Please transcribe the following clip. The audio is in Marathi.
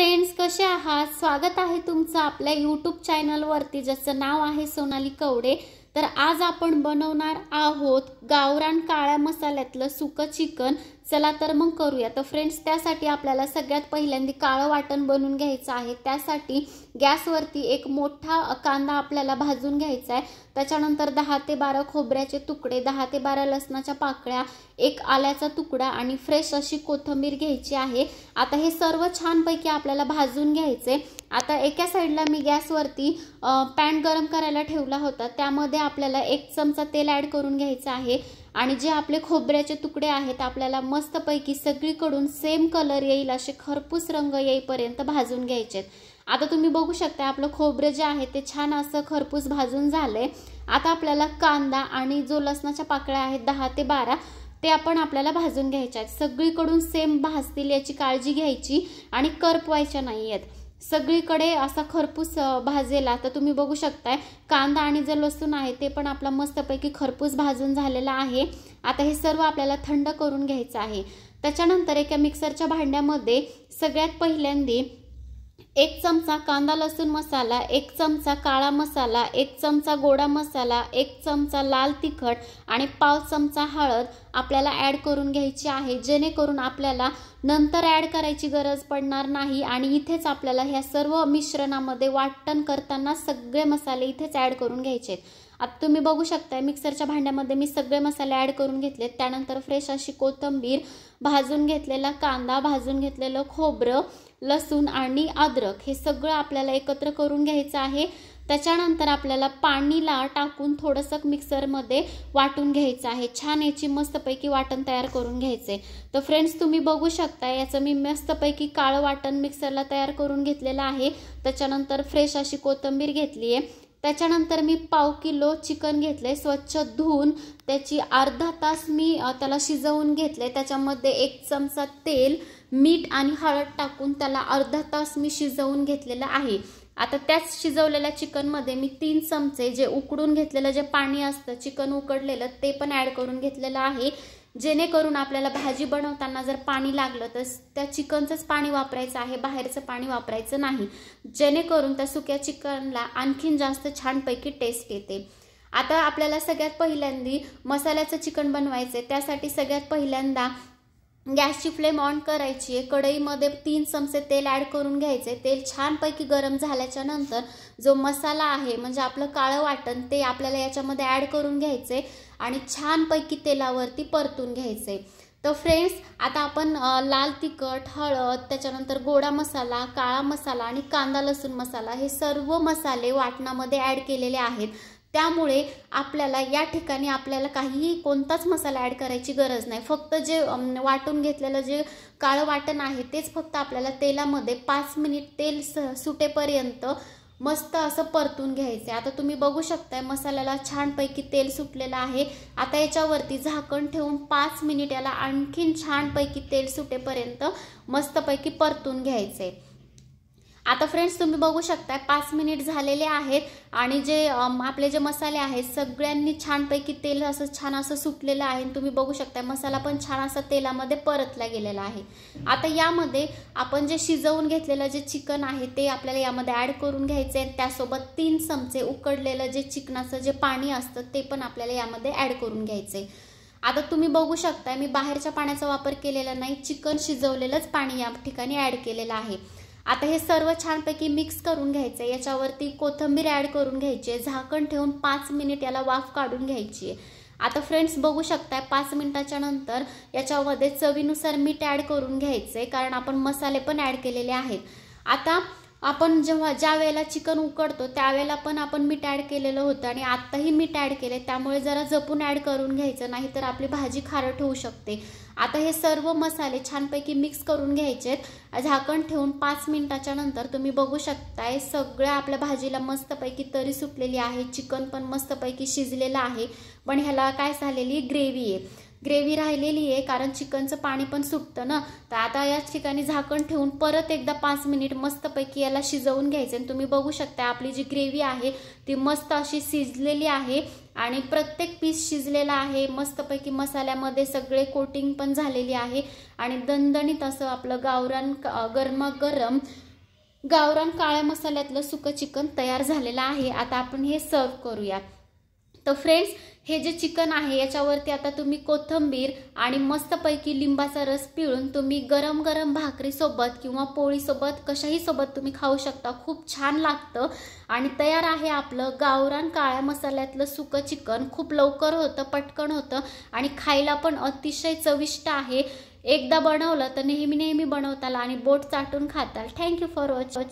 फ्रेंड्स कसे आहात स्वागत आहे तुमचं आपल्या यूट्यूब चॅनलवरती ज्याचं नाव आहे सोनाली कवडे तर आज आपण बनवणार आहोत गावरान काळ्या मसाल्यातलं सुक चिकन चला तर मग करूया तर फ्रेंड्स त्यासाठी आपल्याला सगळ्यात पहिल्यांदा काळं वाटण बनवून घ्यायचं आहे त्यासाठी गॅसवरती एक मोठा कांदा आपल्याला भाजून घ्यायचा आहे त्याच्यानंतर दहा ते बारा खोबऱ्याचे तुकडे दहा ते बारा लसणाच्या पाकळ्या एक आल्याचा तुकडा आणि फ्रेश अशी कोथंबीर घ्यायची आहे आता हे सर्व छानपैकी आपल्याला भाजून घ्यायचे आता एका साईडला मी गॅसवरती पॅन गरम करायला ठेवला होता त्यामध्ये आपल्याला एक चमचा तेल ॲड करून घ्यायचं आहे आणि जे आपले खोबऱ्याचे तुकडे आहेत आपल्याला मस्तपैकी सगळीकडून सेम कलर येईल असे खरपूस रंग येईपर्यंत भाजून घ्यायचेत आता तुम्ही बघू शकता आपलं खोबरं जे आहे ते छान असं खरपूस भाजून झालंय आता आपल्याला कांदा आणि जो लसणाच्या पाकळ्या आहेत दहा ते बारा ते आपण आपल्याला भाजून घ्यायच्या आहेत सगळीकडून सेम भाजतील याची काळजी घ्यायची आणि करपवायच्या नाही आहेत सगळीकडे असा खरपूस भाजेला तर तुम्ही बघू शकताय कांदा आणि जे लसूण आहे ते पण आपला मस्तपैकी खरपूस भाजून झालेला आहे आता हे सर्व आपल्याला थंड करून घ्यायचं आहे त्याच्यानंतर एका मिक्सरच्या भांड्यामध्ये सगळ्यात पहिल्यांदी एक चमचा कांदा लसूण मसाला एक चमचा काळा मसाला एक चमचा गोडा मसाला एक चमचा लाल तिखट आणि पाव चमचा हळद आपल्याला ॲड करून घ्यायची आहे जेणेकरून आपल्याला नंतर ॲड करायची गरज पडणार नाही आणि इथेच आपल्याला ह्या सर्व मिश्रणामध्ये वाटण करताना सगळे मसाले इथेच ॲड करून घ्यायचे आहेत आता तुम्ही बघू शकताय मिक्सरच्या भांड्यामध्ये मी सगळे मसाले ॲड करून घेतलेत त्यानंतर फ्रेश अशी कोथंबीर भाजून घेतलेला कांदा भाजून घेतलेलं खोबरं लसूण आणि आद्र अद्रक हे सगळं आपल्याला एकत्र करून घ्यायचं आहे त्याच्यानंतर आपल्याला पाणीला टाकून थोडंसं मिक्सरमध्ये वाटून घ्यायचं आहे छान याची मस्तपैकी वाटण तयार करून घ्यायचे तर फ्रेंड्स तुम्ही बघू शकता याचं मी मस्तपैकी काळं वाटण मिक्सरला तयार करून घेतलेलं आहे त्याच्यानंतर फ्रेश अशी कोथंबीर घेतली आहे त्याच्यानंतर मी पाव किलो चिकन घेतले स्वच्छ धुवून त्याची अर्धा तास मी त्याला शिजवून घेतले त्याच्यामध्ये एक चमचा तेल मीठ आणि हळद टाकून त्याला अर्धा तास मी शिजवून घेतलेलं आहे आता त्याच शिजवलेल्या चिकनमध्ये मी तीन चमचे जे उकडून घेतलेलं जे पाणी असतं चिकन उकडलेलं ते पण ॲड करून घेतलेलं आहे जेणेकरून आपल्याला भाजी बनवताना जर पाणी लागलं तर त्या चिकनचंच पाणी वापरायचं आहे बाहेरचं पाणी वापरायचं नाही जेणेकरून त्या सुक्या चिकनला आणखीन जास्त छानपैकी टेस्ट येते आता आपल्याला सगळ्यात पहिल्यांदी मसाल्याचं चिकन बनवायचं आहे त्यासाठी सगळ्यात पहिल्यांदा गॅसची फ्लेम ऑन करायची आहे कढईमध्ये तीन चमचे तेल ॲड करून घ्यायचे तेल छानपैकी गरम झाल्याच्या नंतर जो मसाला आहे म्हणजे आपलं काळं वाटण ते आपल्याला याच्यामध्ये ॲड करून घ्यायचे आणि छानपैकी तेलावरती परतून घ्यायचे तर फ्रेंड्स आता आपण लाल तिखट हळद त्याच्यानंतर गोडा मसाला काळा मसाला आणि कांदा लसूण मसाला हे सर्व मसाले वाटणामध्ये ॲड केलेले आहेत त्यामुळे आपल्याला या ठिकाणी आपल्याला काहीही कोणताच मसाला ॲड करायची गरज नाही फक्त जे वाटून घेतलेलं जे काळं वाटण आहे तेच फक्त आपल्याला तेलामध्ये पाच मिनिट तेल स सुटेपर्यंत मस्त असं परतून घ्यायचं आहे आता तुम्ही बघू शकताय मसाल्याला छानपैकी तेल सुटलेलं आहे आता याच्यावरती झाकण ठेवून पाच मिनिट याला आणखीन छानपैकी तेल सुटेपर्यंत मस्तपैकी परतून घ्यायचं आहे आता फ्रेंड्स तुम्ही बघू शकता पाच मिनिट झालेले आहेत आणि जे आपले जे मसाले आहेत सगळ्यांनी छानपैकी तेल असं छान असं सुटलेलं आहे तुम्ही बघू शकता मसाला पण छान असा तेलामध्ये परतला गेलेला आहे आता यामध्ये आपण जे शिजवून घेतलेलं जे चिकन आहे ते आपल्याला यामध्ये ॲड करून घ्यायचं आहे त्यासोबत तीन चमचे उकडलेलं जे चिकनाचं जे पाणी असतं ते पण आपल्याला यामध्ये ॲड करून घ्यायचं आहे आता तुम्ही बघू शकता मी बाहेरच्या पाण्याचा वापर केलेला नाही चिकन शिजवलेलंच पाणी या ठिकाणी ॲड केलेलं आहे आता हे सर्व छानपैकी मिक्स करून घ्यायचं आहे याच्यावरती कोथंबीर ॲड करून घ्यायची आहे झाकण ठेवून पाच मिनिट याला वाफ काढून घ्यायची आहे आता फ्रेंड्स बघू शकताय पाच मिनिटाच्या नंतर याच्यामध्ये चवीनुसार मीठ ॲड करून घ्यायचं आहे कारण आपण मसाले पण ॲड केलेले आहेत आता आपण जेव्हा ज्या वेळेला चिकन उकडतो त्यावेळेला पण आपण मीठ ॲड केलेलं होतं आणि आत्ताही मीठ ॲड केले त्यामुळे जरा जपून ॲड करून घ्यायचं नाही तर आपली भाजी खारट होऊ शकते आता हे सर्व मसाले छानपैकी मिक्स करून घ्यायचे झाकण ठेवून पाच मिनिटाच्या नंतर तुम्ही बघू शकताय सगळ्या आपल्या भाजीला मस्तपैकी तरी सुटलेली आहे चिकन पण मस्तपैकी शिजलेलं आहे पण ह्याला काय झालेली ग्रेव्ही आहे ग्रेव्ही राहिलेली आहे कारण चिकनचं पाणी पण सुटतं ना तर आता याच ठिकाणी झाकण ठेवून परत एकदा पाच मिनिट मस्तपैकी याला शिजवून घ्यायचं आणि तुम्ही बघू शकता आपली जी ग्रेव्ही आहे ती मस्त अशी शिजलेली आहे आणि प्रत्येक पीस शिजलेला आहे मस्तपैकी मसाल्यामध्ये सगळे कोटिंग पण झालेली आहे आणि दणदणीत असं आपलं गावरान गरमागरम गावरान काळ्या मसाल्यातलं सुकं चिकन तयार झालेलं आहे आता आपण हे सर्व करूया तर फ्रेंड्स हे जे चिकन आहे याच्यावरती आता तुम्ही कोथंबीर आणि मस्तपैकी लिंबाचा रस पिळून तुम्ही गरम गरम भाकरीसोबत किंवा पोळीसोबत कशाही सोबत तुम्ही खाऊ शकता खूप छान लागतं आणि तयार आहे आपलं गावरान काळ्या मसाल्यातलं सुकं चिकन खूप लवकर होतं पटकन होतं आणि खायला पण अतिशय चविष्ट आहे एकदा बनवलं तर नेहमी नेहमी बनवताला आणि बोट चाटून खाताल थँक्यू फॉर वॉच